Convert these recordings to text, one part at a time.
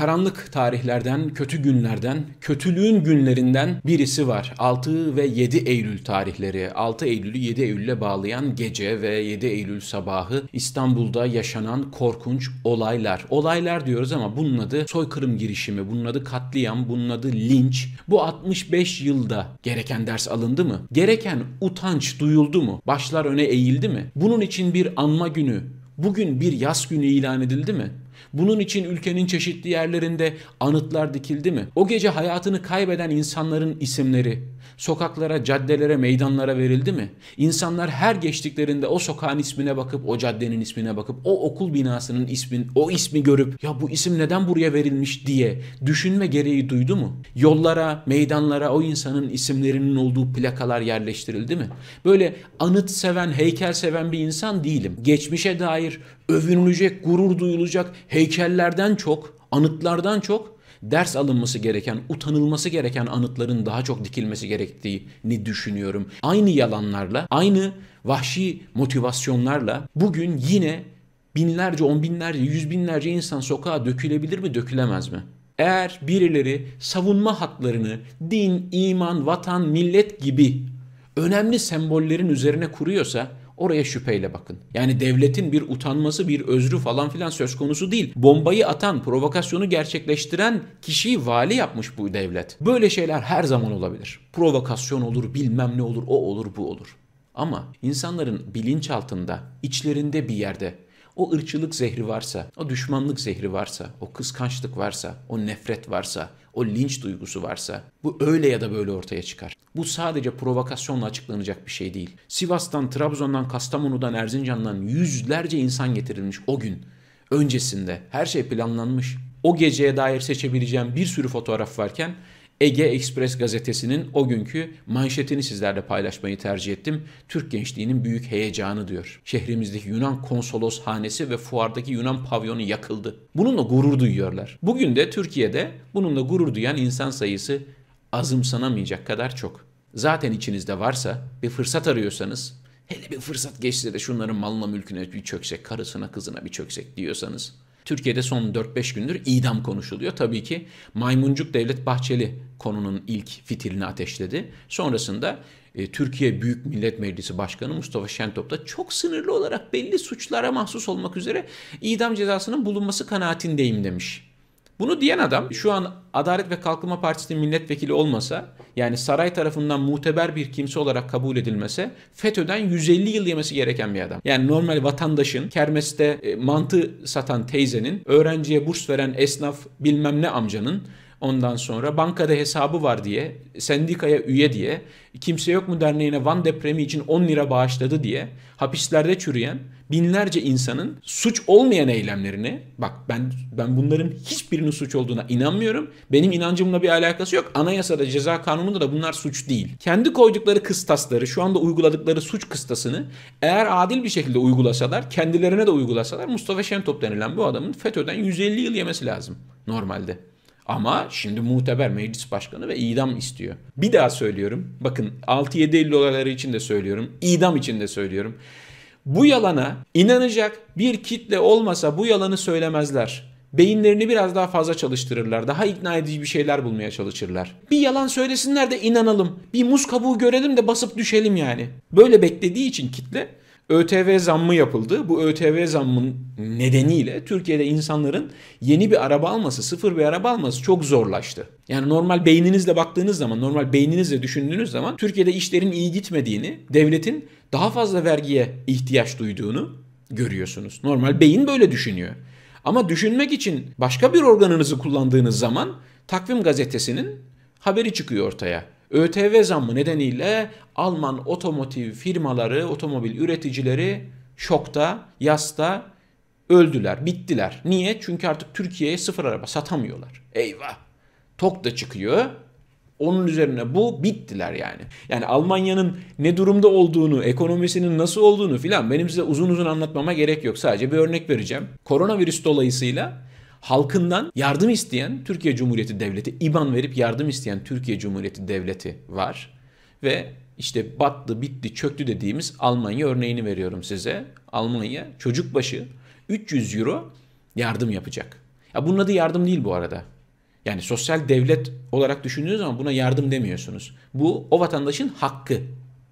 karanlık tarihlerden, kötü günlerden, kötülüğün günlerinden birisi var. 6 ve 7 Eylül tarihleri. 6 Eylül'ü 7 Eylül'e bağlayan gece ve 7 Eylül sabahı İstanbul'da yaşanan korkunç olaylar. Olaylar diyoruz ama bunun adı soykırım girişimi, bunun adı katliam, bunun adı linç. Bu 65 yılda gereken ders alındı mı? Gereken utanç duyuldu mu? Başlar öne eğildi mi? Bunun için bir anma günü, bugün bir yaz günü ilan edildi mi? Bunun için ülkenin çeşitli yerlerinde anıtlar dikildi mi? O gece hayatını kaybeden insanların isimleri sokaklara, caddelere, meydanlara verildi mi? İnsanlar her geçtiklerinde o sokağın ismine bakıp, o caddenin ismine bakıp, o okul binasının ismin, o ismi görüp ya bu isim neden buraya verilmiş diye düşünme gereği duydu mu? Yollara, meydanlara o insanın isimlerinin olduğu plakalar yerleştirildi mi? Böyle anıt seven, heykel seven bir insan değilim. Geçmişe dair övünülecek, gurur duyulacak heykellerden çok, anıtlardan çok ders alınması gereken, utanılması gereken anıtların daha çok dikilmesi gerektiğini düşünüyorum. Aynı yalanlarla, aynı vahşi motivasyonlarla bugün yine binlerce, on binlerce, yüz binlerce insan sokağa dökülebilir mi, dökülemez mi? Eğer birileri savunma hatlarını din, iman, vatan, millet gibi önemli sembollerin üzerine kuruyorsa Oraya şüpheyle bakın. Yani devletin bir utanması, bir özrü falan filan söz konusu değil. Bombayı atan, provokasyonu gerçekleştiren kişiyi vali yapmış bu devlet. Böyle şeyler her zaman olabilir. Provokasyon olur, bilmem ne olur, o olur, bu olur. Ama insanların bilinçaltında, içlerinde bir yerde o ırçılık zehri varsa, o düşmanlık zehri varsa, o kıskançlık varsa, o nefret varsa, o linç duygusu varsa bu öyle ya da böyle ortaya çıkar. Bu sadece provokasyonla açıklanacak bir şey değil. Sivas'tan, Trabzon'dan, Kastamonu'dan, Erzincan'dan yüzlerce insan getirilmiş o gün. Öncesinde her şey planlanmış. O geceye dair seçebileceğim bir sürü fotoğraf varken Ege Express gazetesinin o günkü manşetini sizlerle paylaşmayı tercih ettim. Türk gençliğinin büyük heyecanı diyor. Şehrimizdeki Yunan konsolos hanesi ve fuardaki Yunan pavyonu yakıldı. Bununla gurur duyuyorlar. Bugün de Türkiye'de bununla gurur duyan insan sayısı azımsanamayacak kadar çok. Zaten içinizde varsa bir fırsat arıyorsanız, hele bir fırsat geçse de şunların malına mülküne bir çöksek, karısına kızına bir çöksek diyorsanız, Türkiye'de son 4-5 gündür idam konuşuluyor. Tabii ki Maymuncuk Devlet Bahçeli konunun ilk fitilini ateşledi. Sonrasında e, Türkiye Büyük Millet Meclisi Başkanı Mustafa Şentop da çok sınırlı olarak belli suçlara mahsus olmak üzere idam cezasının bulunması kanaatindeyim demiş. Bunu diyen adam şu an Adalet ve Kalkınma Partisi'nin milletvekili olmasa yani saray tarafından muteber bir kimse olarak kabul edilmese FETÖ'den 150 yıl yemesi gereken bir adam. Yani normal vatandaşın kermeste e, mantı satan teyzenin, öğrenciye burs veren esnaf bilmem ne amcanın Ondan sonra bankada hesabı var diye, sendikaya üye diye, kimse yok mu derneğine Van depremi için 10 lira bağışladı diye hapislerde çürüyen binlerce insanın suç olmayan eylemlerini bak ben ben bunların hiçbirinin suç olduğuna inanmıyorum. Benim inancımla bir alakası yok. Anayasada ceza kanununda da bunlar suç değil. Kendi koydukları kıstasları şu anda uyguladıkları suç kıstasını eğer adil bir şekilde uygulasalar kendilerine de uygulasalar Mustafa Şentop denilen bu adamın FETÖ'den 150 yıl yemesi lazım normalde. Ama şimdi muteber meclis başkanı ve idam istiyor. Bir daha söylüyorum. Bakın 6-7 Eylül olayları için de söylüyorum. İdam için de söylüyorum. Bu yalana inanacak bir kitle olmasa bu yalanı söylemezler. Beyinlerini biraz daha fazla çalıştırırlar. Daha ikna edici bir şeyler bulmaya çalışırlar. Bir yalan söylesinler de inanalım. Bir muz kabuğu görelim de basıp düşelim yani. Böyle beklediği için kitle ÖTV zammı yapıldı. Bu ÖTV zammın nedeniyle Türkiye'de insanların yeni bir araba alması, sıfır bir araba alması çok zorlaştı. Yani normal beyninizle baktığınız zaman, normal beyninizle düşündüğünüz zaman Türkiye'de işlerin iyi gitmediğini, devletin daha fazla vergiye ihtiyaç duyduğunu görüyorsunuz. Normal beyin böyle düşünüyor. Ama düşünmek için başka bir organınızı kullandığınız zaman Takvim Gazetesi'nin haberi çıkıyor ortaya. ÖTV zammı nedeniyle Alman otomotiv firmaları, otomobil üreticileri şokta, yasta öldüler, bittiler. Niye? Çünkü artık Türkiye'ye sıfır araba satamıyorlar. Eyvah. Tok da çıkıyor. Onun üzerine bu bittiler yani. Yani Almanya'nın ne durumda olduğunu, ekonomisinin nasıl olduğunu filan benim size uzun uzun anlatmama gerek yok. Sadece bir örnek vereceğim. Koronavirüs dolayısıyla halkından yardım isteyen Türkiye Cumhuriyeti Devleti, IBAN verip yardım isteyen Türkiye Cumhuriyeti Devleti var. Ve işte battı, bitti, çöktü dediğimiz Almanya örneğini veriyorum size. Almanya çocuk başı 300 euro yardım yapacak. Ya bunun adı yardım değil bu arada. Yani sosyal devlet olarak düşündüğünüz zaman buna yardım demiyorsunuz. Bu o vatandaşın hakkı.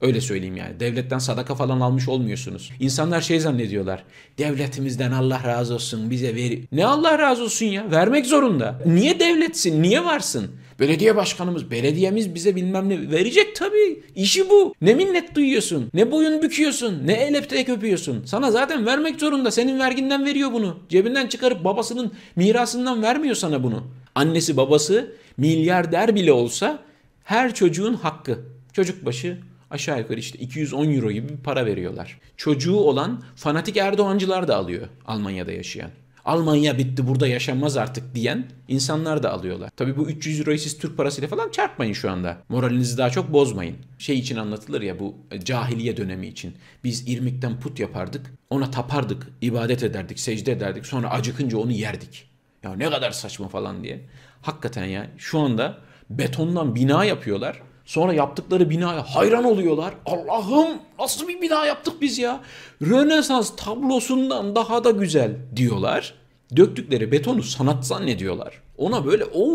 Öyle söyleyeyim yani. Devletten sadaka falan almış olmuyorsunuz. İnsanlar şey zannediyorlar. Devletimizden Allah razı olsun bize veri. Ne Allah razı olsun ya? Vermek zorunda. Niye devletsin? Niye varsın? Belediye başkanımız, belediyemiz bize bilmem ne verecek tabii. İşi bu. Ne minnet duyuyorsun, ne boyun büküyorsun, ne eleptek öpüyorsun. Sana zaten vermek zorunda. Senin verginden veriyor bunu. Cebinden çıkarıp babasının mirasından vermiyor sana bunu. Annesi babası milyarder bile olsa her çocuğun hakkı. Çocuk başı aşağı yukarı işte 210 euro gibi bir para veriyorlar. Çocuğu olan fanatik Erdoğancılar da alıyor Almanya'da yaşayan. Almanya bitti burada yaşanmaz artık diyen insanlar da alıyorlar. Tabi bu 300 euroyu siz Türk parasıyla falan çarpmayın şu anda. Moralinizi daha çok bozmayın. Şey için anlatılır ya bu e, cahiliye dönemi için. Biz irmikten put yapardık, ona tapardık, ibadet ederdik, secde ederdik. Sonra acıkınca onu yerdik. Ya ne kadar saçma falan diye. Hakikaten ya şu anda betondan bina yapıyorlar. Sonra yaptıkları binaya hayran oluyorlar. Allah'ım nasıl bir bina yaptık biz ya? Rönesans tablosundan daha da güzel diyorlar. Döktükleri betonu sanat zannediyorlar. Ona böyle o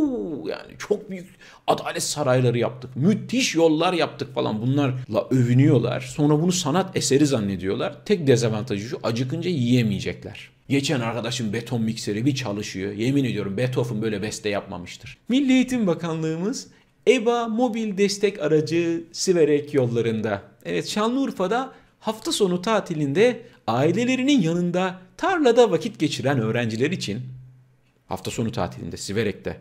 yani çok büyük adalet sarayları yaptık. Müthiş yollar yaptık falan bunlarla övünüyorlar. Sonra bunu sanat eseri zannediyorlar. Tek dezavantajı şu acıkınca yiyemeyecekler. Geçen arkadaşım beton mikseri bir çalışıyor. Yemin ediyorum Beethoven böyle beste yapmamıştır. Milli Eğitim Bakanlığımız EBA mobil destek aracı Siverek yollarında. Evet Şanlıurfa'da hafta sonu tatilinde ailelerinin yanında tarlada vakit geçiren öğrenciler için hafta sonu tatilinde Siverek'te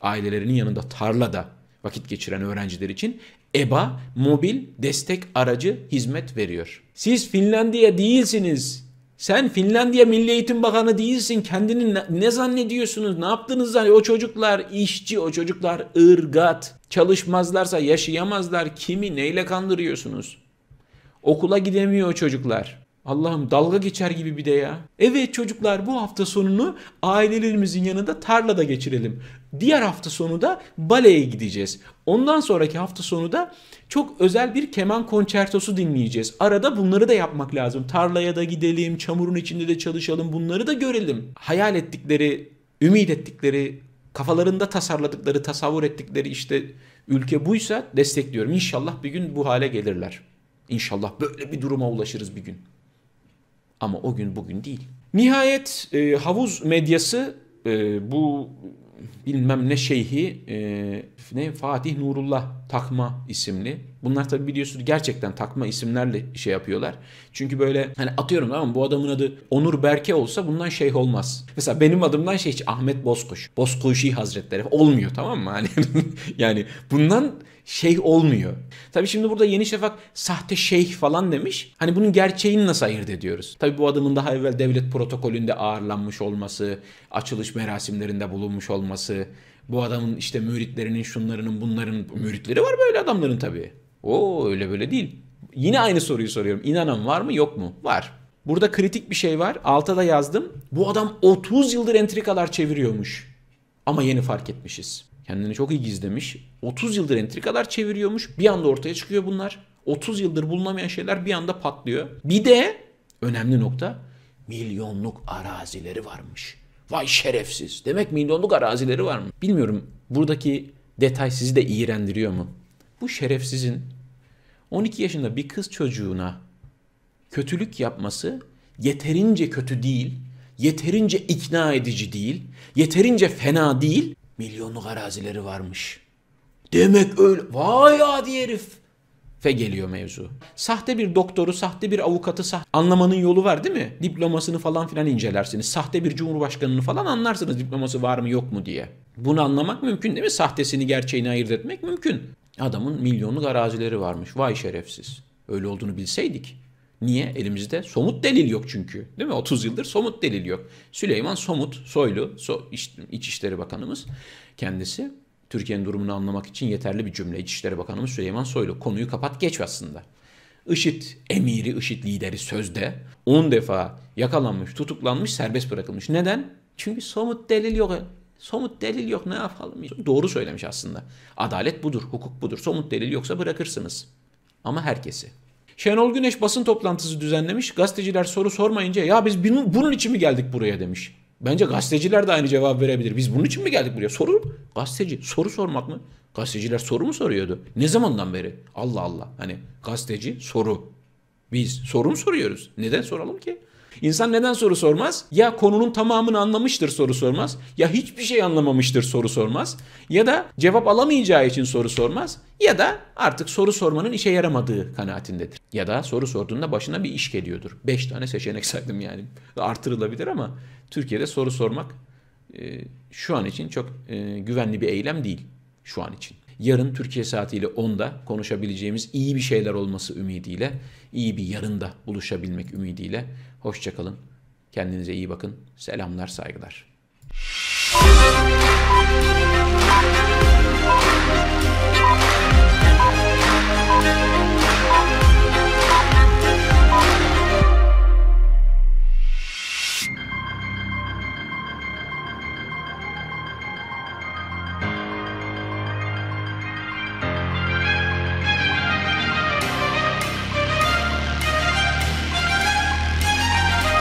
ailelerinin yanında tarlada vakit geçiren öğrenciler için EBA mobil destek aracı hizmet veriyor. Siz Finlandiya değilsiniz. Sen Finlandiya Milli Eğitim Bakanı değilsin. Kendini ne, zannediyorsunuz? Ne yaptınız zannediyor? O çocuklar işçi, o çocuklar ırgat. Çalışmazlarsa yaşayamazlar. Kimi neyle kandırıyorsunuz? Okula gidemiyor o çocuklar. Allah'ım dalga geçer gibi bir de ya. Evet çocuklar bu hafta sonunu ailelerimizin yanında tarlada geçirelim. Diğer hafta sonu da baleye gideceğiz. Ondan sonraki hafta sonu da çok özel bir keman konçertosu dinleyeceğiz. Arada bunları da yapmak lazım. Tarlaya da gidelim, çamurun içinde de çalışalım, bunları da görelim. Hayal ettikleri, ümit ettikleri, kafalarında tasarladıkları, tasavvur ettikleri işte ülke buysa destekliyorum. İnşallah bir gün bu hale gelirler. İnşallah böyle bir duruma ulaşırız bir gün. Ama o gün bugün değil. Nihayet e, havuz medyası e, bu bilmem ne şeyhi e, ne Fatih Nurullah takma isimli. Bunlar tabi biliyorsunuz gerçekten takma isimlerle şey yapıyorlar. Çünkü böyle hani atıyorum ama bu adamın adı Onur Berke olsa bundan şeyh olmaz. Mesela benim adımdan şey hiç Ahmet Bozkoş. Bozkoşi Hazretleri olmuyor tamam mı? Hani yani bundan şeyh olmuyor. Tabi şimdi burada Yeni Şafak sahte şeyh falan demiş. Hani bunun gerçeğini nasıl ayırt ediyoruz? Tabi bu adamın daha evvel devlet protokolünde ağırlanmış olması, açılış merasimlerinde bulunmuş olması, bu adamın işte müritlerinin şunlarının bunların müritleri var böyle adamların tabi. O öyle böyle değil. Yine aynı soruyu soruyorum. İnanan var mı yok mu? Var. Burada kritik bir şey var. Alta da yazdım. Bu adam 30 yıldır entrikalar çeviriyormuş. Ama yeni fark etmişiz. Kendini çok iyi gizlemiş. 30 yıldır entrikalar çeviriyormuş. Bir anda ortaya çıkıyor bunlar. 30 yıldır bulunamayan şeyler bir anda patlıyor. Bir de önemli nokta milyonluk arazileri varmış. Vay şerefsiz. Demek milyonluk arazileri var mı? Bilmiyorum buradaki detay sizi de iğrendiriyor mu? Bu şerefsizin 12 yaşında bir kız çocuğuna kötülük yapması yeterince kötü değil, yeterince ikna edici değil, yeterince fena değil milyonluk arazileri varmış. Demek öyle. Vay adi herif. Fe geliyor mevzu. Sahte bir doktoru, sahte bir avukatı sahte... anlamanın yolu var değil mi? Diplomasını falan filan incelersiniz. Sahte bir cumhurbaşkanını falan anlarsınız diploması var mı yok mu diye. Bunu anlamak mümkün değil mi? Sahtesini gerçeğini ayırt etmek mümkün. Adamın milyonluk arazileri varmış. Vay şerefsiz. Öyle olduğunu bilseydik Niye? Elimizde somut delil yok çünkü. Değil mi? 30 yıldır somut delil yok. Süleyman Somut, Soylu, so, İç, İçişleri Bakanımız kendisi. Türkiye'nin durumunu anlamak için yeterli bir cümle. İçişleri Bakanımız Süleyman Soylu. Konuyu kapat geç aslında. IŞİD emiri, IŞİD lideri sözde 10 defa yakalanmış, tutuklanmış, serbest bırakılmış. Neden? Çünkü somut delil yok. Somut delil yok ne yapalım? Doğru söylemiş aslında. Adalet budur, hukuk budur. Somut delil yoksa bırakırsınız. Ama herkesi. Şenol Güneş basın toplantısı düzenlemiş. Gazeteciler soru sormayınca ya biz bunun için mi geldik buraya demiş. Bence gazeteciler de aynı cevap verebilir. Biz bunun için mi geldik buraya? Soru gazeteci soru sormak mı? Gazeteciler soru mu soruyordu? Ne zamandan beri? Allah Allah. Hani gazeteci soru. Biz soru mu soruyoruz? Neden soralım ki? İnsan neden soru sormaz? Ya konunun tamamını anlamıştır soru sormaz. Ya hiçbir şey anlamamıştır soru sormaz. Ya da cevap alamayacağı için soru sormaz. Ya da artık soru sormanın işe yaramadığı kanaatindedir. Ya da soru sorduğunda başına bir iş geliyordur. Beş tane seçenek saydım yani. Artırılabilir ama Türkiye'de soru sormak e, şu an için çok e, güvenli bir eylem değil. Şu an için. Yarın Türkiye saatiyle 10'da konuşabileceğimiz iyi bir şeyler olması ümidiyle, iyi bir yarında buluşabilmek ümidiyle. Hoşçakalın, kendinize iyi bakın, selamlar, saygılar. Müzik